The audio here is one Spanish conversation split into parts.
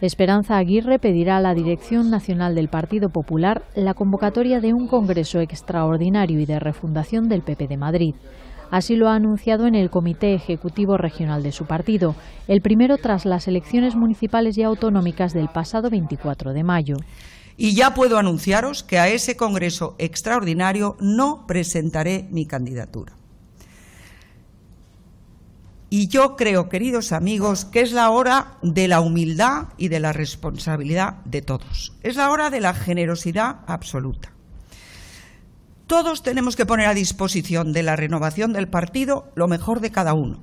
Esperanza Aguirre pedirá a la Dirección Nacional del Partido Popular la convocatoria de un Congreso extraordinario y de refundación del PP de Madrid. Así lo ha anunciado en el Comité Ejecutivo Regional de su partido, el primero tras las elecciones municipales y autonómicas del pasado 24 de mayo. Y ya puedo anunciaros que a ese Congreso extraordinario no presentaré mi candidatura. Y yo creo, queridos amigos, que es la hora de la humildad y de la responsabilidad de todos. Es la hora de la generosidad absoluta. Todos tenemos que poner a disposición de la renovación del partido lo mejor de cada uno.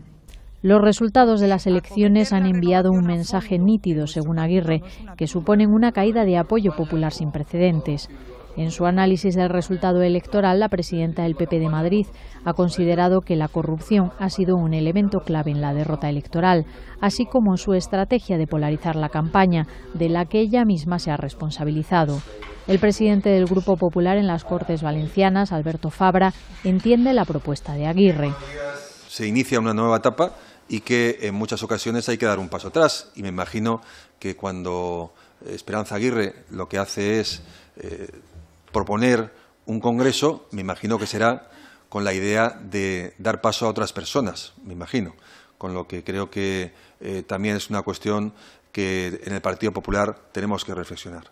Los resultados de las elecciones han enviado un mensaje nítido, según Aguirre, que suponen una caída de apoyo popular sin precedentes. En su análisis del resultado electoral, la presidenta del PP de Madrid ha considerado que la corrupción ha sido un elemento clave en la derrota electoral, así como su estrategia de polarizar la campaña, de la que ella misma se ha responsabilizado. El presidente del Grupo Popular en las Cortes Valencianas, Alberto Fabra, entiende la propuesta de Aguirre. Se inicia una nueva etapa y que en muchas ocasiones hay que dar un paso atrás. Y me imagino que cuando Esperanza Aguirre lo que hace es eh, proponer un congreso, me imagino que será con la idea de dar paso a otras personas, me imagino, con lo que creo que eh, también es una cuestión que en el Partido Popular tenemos que reflexionar.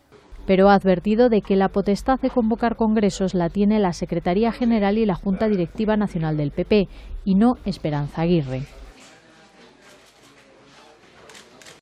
Pero ha advertido de que la potestad de convocar congresos la tiene la Secretaría General y la Junta Directiva Nacional del PP, y no Esperanza Aguirre.